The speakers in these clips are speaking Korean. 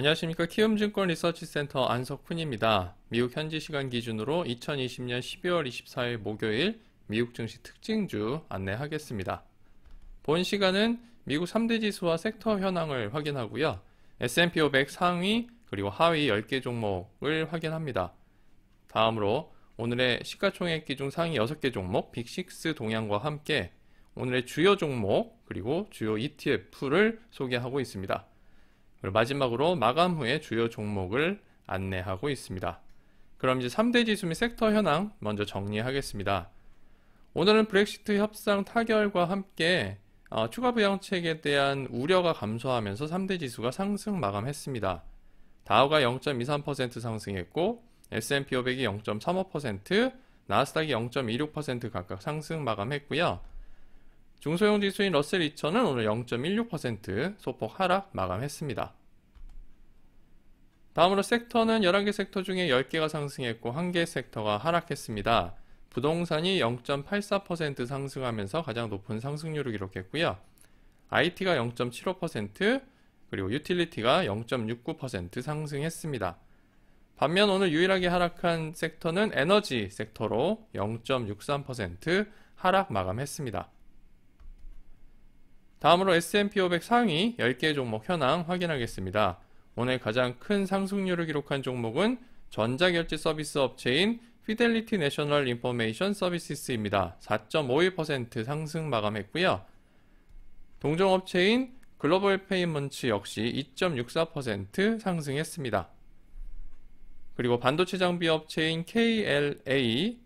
안녕하십니까 키움증권 리서치센터 안석훈입니다. 미국 현지 시간 기준으로 2020년 12월 24일 목요일 미국 증시 특징주 안내하겠습니다. 본 시간은 미국 3대 지수와 섹터 현황을 확인하고요. S&P 500 상위 그리고 하위 10개 종목을 확인합니다. 다음으로 오늘의 시가총액 기준 상위 6개 종목 빅6 동향과 함께 오늘의 주요 종목 그리고 주요 ETF를 소개하고 있습니다. 그리고 마지막으로 마감 후에 주요 종목을 안내하고 있습니다. 그럼 이제 3대 지수 및 섹터 현황 먼저 정리하겠습니다. 오늘은 브렉시트 협상 타결과 함께 어, 추가 부양책에 대한 우려가 감소하면서 3대 지수가 상승 마감했습니다. 다우가 0.23% 상승했고 S&P 500이 0.35%, 나스닥이 0.26% 각각 상승 마감했고요. 중소형 지수인 러셀 2000은 오늘 0.16% 소폭 하락 마감했습니다. 다음으로 섹터는 11개 섹터 중에 10개가 상승했고 1개 섹터가 하락했습니다. 부동산이 0.84% 상승하면서 가장 높은 상승률을 기록했고요. IT가 0.75% 그리고 유틸리티가 0.69% 상승했습니다. 반면 오늘 유일하게 하락한 섹터는 에너지 섹터로 0.63% 하락 마감했습니다. 다음으로 S&P 500 상위 10개 종목 현황 확인하겠습니다. 오늘 가장 큰 상승률을 기록한 종목은 전자결제 서비스 업체인 피델리티 내셔널 인포메이션 서비스입니다. 4.51% 상승 마감했고요. 동종업체인 글로벌 페이먼츠 역시 2.64% 상승했습니다. 그리고 반도체 장비 업체인 KLA,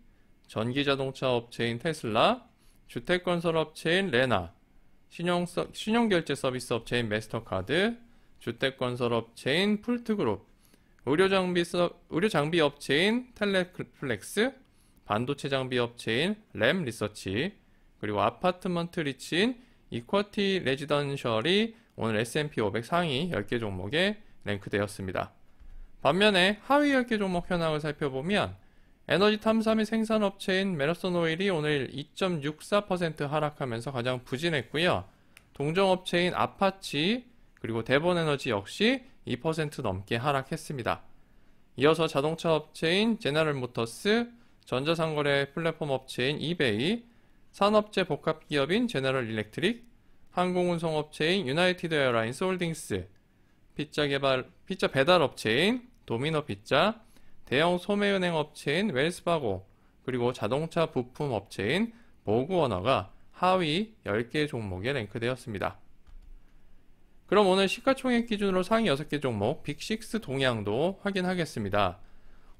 전기자동차 업체인 테슬라, 주택건설 업체인 레나, 신용 서, 신용결제 서비스 업체인 메스터카드, 주택건설 업체인 풀트그룹, 의료장비, 서, 의료장비 업체인 텔레플렉스, 반도체 장비 업체인 램 리서치, 그리고 아파트먼트 리치인 이쿼티 레지던셜이 오늘 S&P 500 상위 10개 종목에 랭크되었습니다. 반면에 하위 10개 종목 현황을 살펴보면 에너지 탐사및 생산 업체인 메러슨 오일이 오늘 2.64% 하락하면서 가장 부진했고요. 동종 업체인 아파치 그리고 대본 에너지 역시 2% 넘게 하락했습니다. 이어서 자동차 업체인 제너럴 모터스, 전자상거래 플랫폼 업체인 이베이, 산업재 복합기업인 제너럴 일렉트릭, 항공운송 업체인 유나이티드 에어라인솔딩스 피자 개발, 피자 배달 업체인 도미노 피자, 대형 소매은행 업체인 웰스바고 그리고 자동차 부품 업체인 모구워너가 하위 10개 종목에 랭크되었습니다. 그럼 오늘 시가총액 기준으로 상위 6개 종목 빅6 동향도 확인하겠습니다.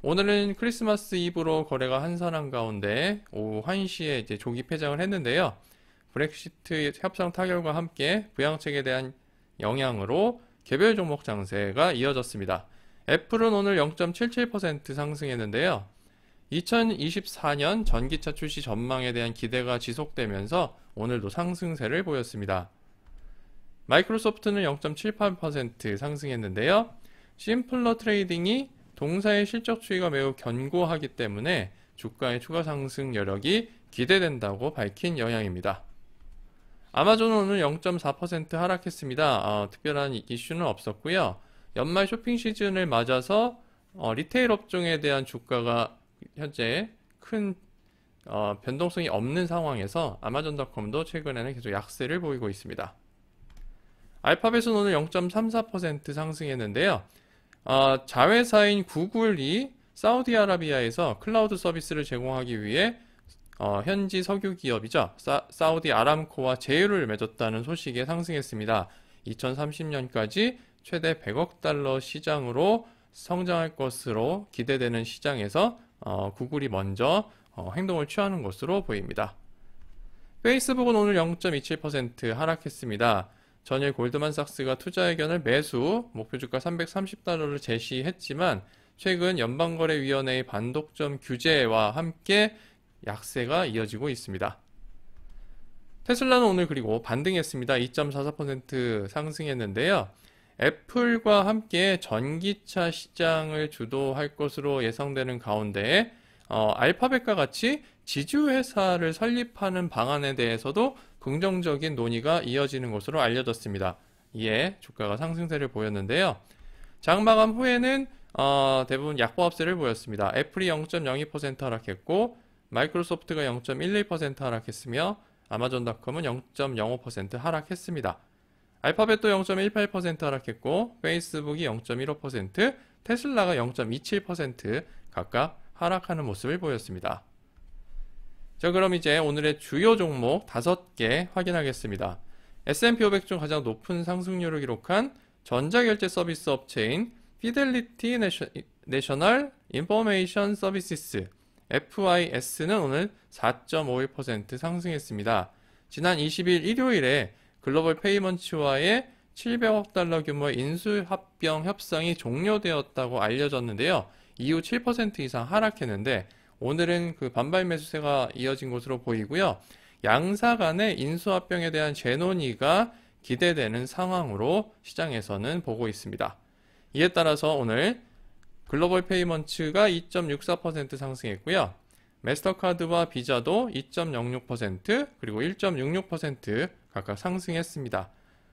오늘은 크리스마스 이브로 거래가 한산한 가운데 오후 1시에 이제 조기 폐장을 했는데요. 브렉시트 협상 타결과 함께 부양책에 대한 영향으로 개별 종목 장세가 이어졌습니다. 애플은 오늘 0.77% 상승했는데요. 2024년 전기차 출시 전망에 대한 기대가 지속되면서 오늘도 상승세를 보였습니다. 마이크로소프트는 0.78% 상승했는데요. 심플러 트레이딩이 동사의 실적 추이가 매우 견고하기 때문에 주가의 추가 상승 여력이 기대된다고 밝힌 영향입니다. 아마존은 오늘 0.4% 하락했습니다. 어, 특별한 이슈는 없었고요. 연말 쇼핑 시즌을 맞아서 어, 리테일 업종에 대한 주가가 현재 큰 어, 변동성이 없는 상황에서 아마존닷컴도 최근에는 계속 약세를 보이고 있습니다. 알파벳은 오늘 0.34% 상승했는데요. 어, 자회사인 구글이 사우디아라비아에서 클라우드 서비스를 제공하기 위해 어, 현지 석유 기업이죠. 사, 우디 아람코와 제휴를 맺었다는 소식에 상승했습니다. 2030년까지 최대 100억 달러 시장으로 성장할 것으로 기대되는 시장에서 어, 구글이 먼저 어, 행동을 취하는 것으로 보입니다. 페이스북은 오늘 0.27% 하락했습니다. 전일 골드만삭스가 투자 의견을 매수, 목표 주가 330달러를 제시했지만 최근 연방거래위원회의 반독점 규제와 함께 약세가 이어지고 있습니다. 테슬라는 오늘 그리고 반등했습니다. 2.44% 상승했는데요. 애플과 함께 전기차 시장을 주도할 것으로 예상되는 가운데 어, 알파벳과 같이 지주회사를 설립하는 방안에 대해서도 긍정적인 논의가 이어지는 것으로 알려졌습니다. 이에 주가가 상승세를 보였는데요. 장마감 후에는 어, 대부분 약보합세를 보였습니다. 애플이 0.02% 하락했고 마이크로소프트가 0.11% 하락했으며 아마존닷컴은 0.05% 하락했습니다. 알파벳도 0.18% 하락했고 페이스북이 0.15%, 테슬라가 0.27% 각각 하락하는 모습을 보였습니다. 자 그럼 이제 오늘의 주요 종목 5개 확인하겠습니다. S&P 500 중 가장 높은 상승률을 기록한 전자결제 서비스 업체인 피델리티 내셔널 인포메이션 서비스 FIS는 오늘 4.51% 상승했습니다. 지난 20일 일요일에 글로벌 페이먼츠와의 700억 달러 규모 의 인수합병 협상이 종료되었다고 알려졌는데요. 이후 7% 이상 하락했는데 오늘은 그 반발 매수세가 이어진 것으로 보이고요. 양사 간의 인수합병에 대한 재논의가 기대되는 상황으로 시장에서는 보고 있습니다. 이에 따라서 오늘 글로벌 페이먼츠가 2.64% 상승했고요. 메스터카드와 비자도 2.06% 그리고 1.66% 각각 상승했습니다.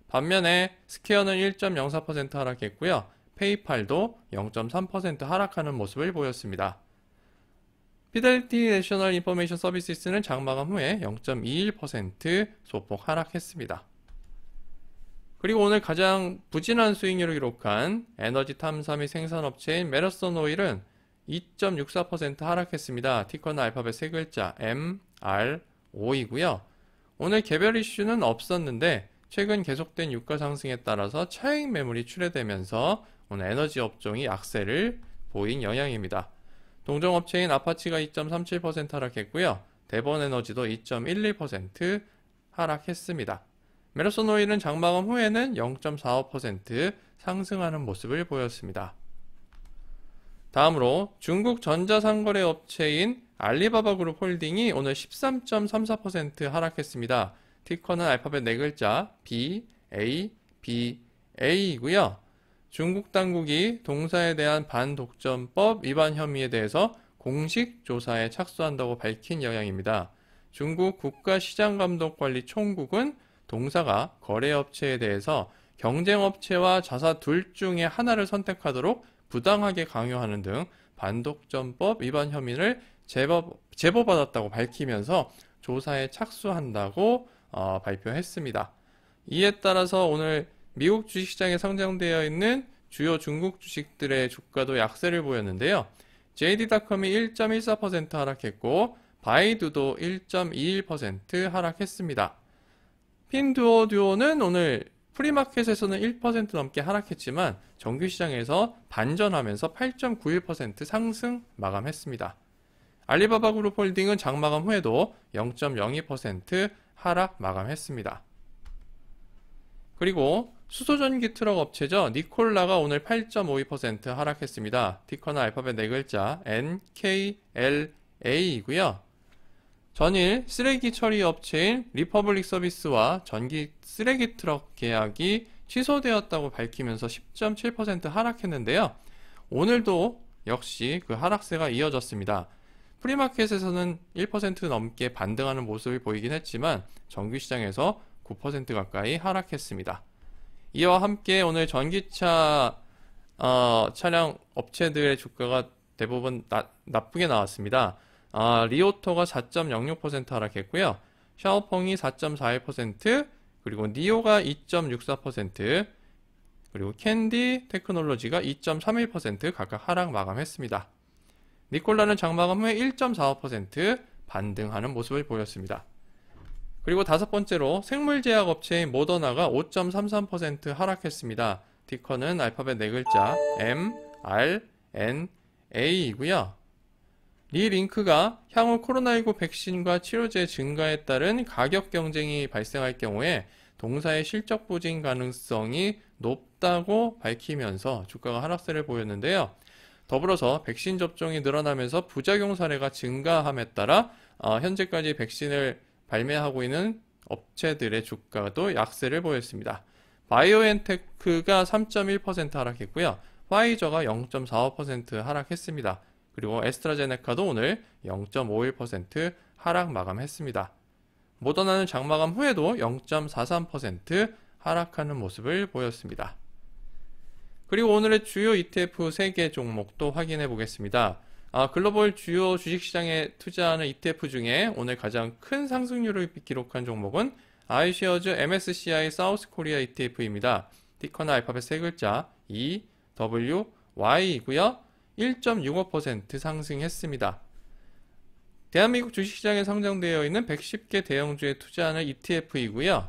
반면에 스퀘어는 1.04% 하락했고요. 페이팔도 0.3% 하락하는 모습을 보였습니다. 피델티 내셔널 인포메이션 서비스는 장마감 후에 0.21% 소폭 하락했습니다. 그리고 오늘 가장 부진한 수익률을 기록한 에너지 탐사 및 생산업체인 메러슨 오일은 2.64% 하락했습니다. 티커는 알파벳 세 글자 M, R, O이고요. 오늘 개별 이슈는 없었는데 최근 계속된 유가 상승에 따라서 차익 매물이 출회되면서 오늘 에너지 업종이 약세를 보인 영향입니다. 동종업체인 아파치가 2.37% 하락했고요. 대본에너지도2.11% 하락했습니다. 메르소노일은 장마감 후에는 0.45% 상승하는 모습을 보였습니다. 다음으로 중국 전자상거래 업체인 알리바바 그룹 홀딩이 오늘 13.34% 하락했습니다. 티커는 알파벳 4글자 B, A, B, A이고요. 중국 당국이 동사에 대한 반독점법 위반 혐의에 대해서 공식 조사에 착수한다고 밝힌 영향입니다. 중국 국가시장감독관리 총국은 동사가 거래업체에 대해서 경쟁업체와 자사 둘 중에 하나를 선택하도록 부당하게 강요하는 등 반독점법 위반 혐의를 제법 제보받았다고 밝히면서 조사에 착수한다고 어, 발표했습니다. 이에 따라서 오늘 미국 주식시장에 상장되어 있는 주요 중국 주식들의 주가도 약세를 보였는데요. JD닷컴이 1.14% 하락했고 바이두도 1.21% 하락했습니다. 핀두오듀오는 오늘 프리마켓에서는 1% 넘게 하락했지만 정규시장에서 반전하면서 8.91% 상승 마감했습니다. 알리바바 그룹 홀딩은 장마감 후에도 0.02% 하락 마감했습니다. 그리고 수소전기 트럭 업체죠. 니콜라가 오늘 8.52% 하락했습니다. 티커나 알파벳 네 글자 NKLA이고요. 전일 쓰레기 처리 업체인 리퍼블릭 서비스와 전기 쓰레기 트럭 계약이 취소되었다고 밝히면서 10.7% 하락했는데요. 오늘도 역시 그 하락세가 이어졌습니다. 프리마켓에서는 1% 넘게 반등하는 모습이 보이긴 했지만 정규시장에서 9% 가까이 하락했습니다. 이와 함께 오늘 전기차 어, 차량 업체들의 주가가 대부분 나, 나쁘게 나왔습니다. 아, 리오토가 4.06% 하락했고요. 샤오펑이 4.41%, 그리고 니오가 2.64%, 그리고 캔디 테크놀로지가 2.31% 각각 하락 마감했습니다. 니콜라는 장마감 후에 1.45% 반등하는 모습을 보였습니다. 그리고 다섯 번째로 생물제약 업체인 모더나가 5.33% 하락했습니다. 디커는 알파벳 네 글자 M, R, N, A이고요. 리링크가 향후 코로나19 백신과 치료제 증가에 따른 가격 경쟁이 발생할 경우에 동사의 실적 부진 가능성이 높다고 밝히면서 주가가 하락세를 보였는데요. 더불어서 백신 접종이 늘어나면서 부작용 사례가 증가함에 따라 어, 현재까지 백신을 발매하고 있는 업체들의 주가도 약세를 보였습니다. 바이오엔테크가 3.1% 하락했고요. 화이저가0.45% 하락했습니다. 그리고 에스트라제네카도 오늘 0.51% 하락 마감했습니다. 모더나는 장마감 후에도 0.43% 하락하는 모습을 보였습니다. 그리고 오늘의 주요 ETF 3개 종목도 확인해 보겠습니다. 아, 글로벌 주요 주식시장에 투자하는 ETF 중에 오늘 가장 큰 상승률을 기록한 종목은 아이시어즈 MSCI 사우스 코리아 ETF입니다. 티커나 알파벳 세 글자 E, W, Y이고요. 1.65% 상승했습니다. 대한민국 주식시장에 상장되어 있는 110개 대형주에 투자하는 ETF이고요.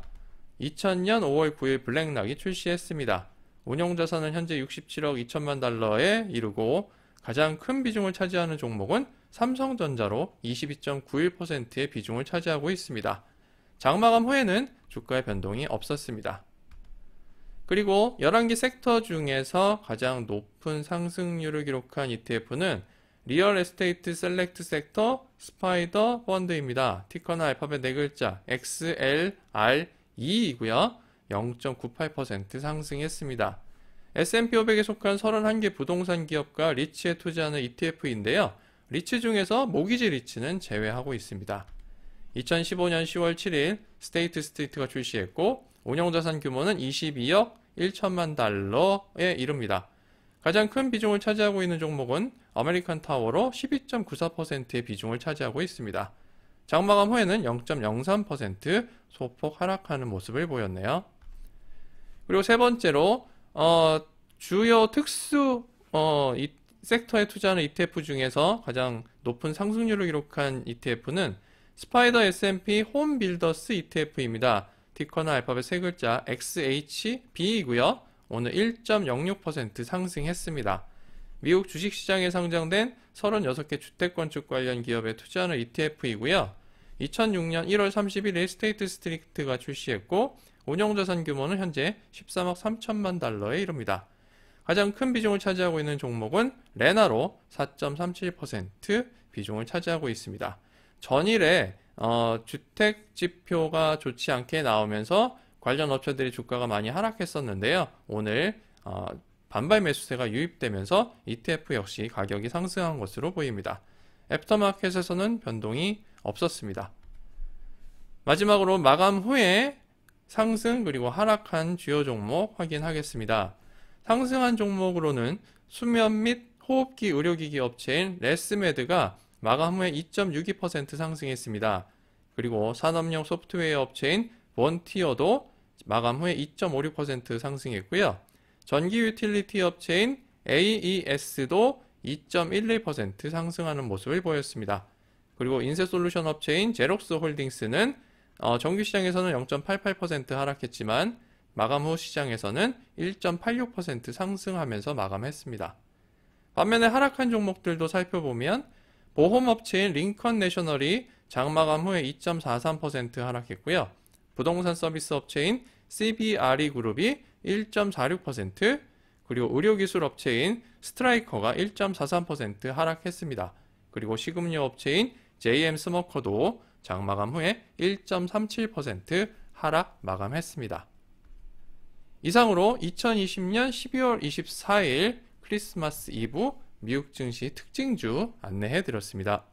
2000년 5월 9일 블랙락이 출시했습니다. 운용자산은 현재 67억 2천만 달러에 이르고 가장 큰 비중을 차지하는 종목은 삼성전자로 22.91%의 비중을 차지하고 있습니다. 장마감 후에는 주가의 변동이 없었습니다. 그리고 11개 섹터 중에서 가장 높은 상승률을 기록한 ETF는 리얼 에스테이트 셀렉트 섹터 스파이더 펀드입니다. 티커나 알파벳 4글자 XLRE이고요. 0.98% 상승했습니다. S&P 500에 속한 31개 부동산 기업과 리츠에 투자하는 ETF인데요. 리츠 중에서 모기지 리츠는 제외하고 있습니다. 2015년 10월 7일 스테이트 스트리트가 출시했고 운영자산 규모는 22억 1천만 달러에 이릅니다. 가장 큰 비중을 차지하고 있는 종목은 아메리칸 타워로 12.94%의 비중을 차지하고 있습니다. 장마감 후에는 0.03% 소폭 하락하는 모습을 보였네요. 그리고 세 번째로 어, 주요 특수 어, 이 섹터에 투자하는 ETF 중에서 가장 높은 상승률을 기록한 ETF는 스파이더 S&P 홈 빌더스 ETF입니다. 티커나 알파벳 세 글자 XHB이고요. 오늘 1.06% 상승했습니다. 미국 주식시장에 상장된 36개 주택건축 관련 기업에 투자하는 ETF이고요. 2006년 1월 31일 스테이트 스트리트가 출시했고 운영자산 규모는 현재 13억 3천만 달러에 이릅니다. 가장 큰 비중을 차지하고 있는 종목은 레나로 4.37% 비중을 차지하고 있습니다. 전일에 어, 주택 지표가 좋지 않게 나오면서 관련 업체들이 주가가 많이 하락했었는데요. 오늘 어, 반발 매수세가 유입되면서 ETF 역시 가격이 상승한 것으로 보입니다. 애프터마켓에서는 변동이 없었습니다. 마지막으로 마감 후에 상승 그리고 하락한 주요 종목 확인하겠습니다. 상승한 종목으로는 수면 및 호흡기 의료기기 업체인 레스메드가 마감 후에 2.62% 상승했습니다. 그리고 산업용 소프트웨어 업체인 원티어도 마감 후에 2.56% 상승했고요. 전기 유틸리티 업체인 AES도 2.11% 상승하는 모습을 보였습니다. 그리고 인쇄솔루션 업체인 제록스 홀딩스는 어, 정규 시장에서는 0.88% 하락했지만 마감 후 시장에서는 1.86% 상승하면서 마감했습니다. 반면에 하락한 종목들도 살펴보면 보험업체인 링컨 내셔널이 장마감 후에 2.43% 하락했고요. 부동산 서비스 업체인 CBRE 그룹이 1.46% 그리고 의료기술 업체인 스트라이커가 1.43% 하락했습니다. 그리고 식음료 업체인 JM 스머커도 장 마감 후에 1.37% 하락 마감했습니다. 이상으로 2020년 12월 24일 크리스마스 이브 미국 증시 특징주 안내해 드렸습니다.